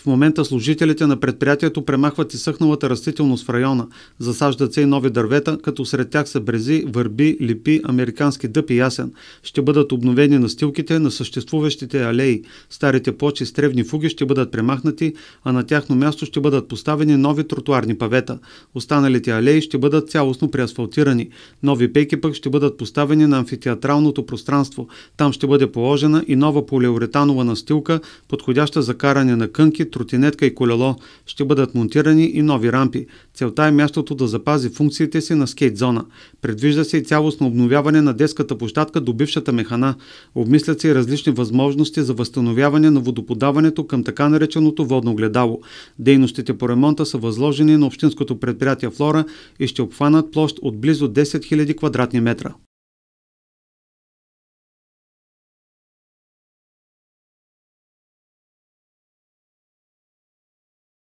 В момента служителите на предприятието премахват изсъхналата растителност в района. Засаждат се и нови дървета, като сред тях са брези, върби, липи, американски дъб и ясен. Ще бъдат обновени настилките на съществуващите алеи. Старите плочи с тревни фуги ще бъдат премахнати, а на тяхно място ще бъдат поставени нови тротуарни павета. Останалите алеи ще бъдат цялостно преасфалтирани. Нови пейки пък ще бъдат поставени на амфитеатралното пространство. Там ще бъде положена и нова полиуретанова настилка, подходяща за каране на кънки, тротинетка и колело. Ще бъдат монтирани и нови рампи. Целта е мястото да запази функциите си на скейт зона. Предвижда се и цялостно обновяване на детската площадка до бившата механа. Обмислят се и различни възможности за възстановяване на водоподаването към така нареченото водно гледало. Дейностите по ремонта са възложени на общинското предприятие Флора и ще обхванат площ от близо 10 000 квадратни метра.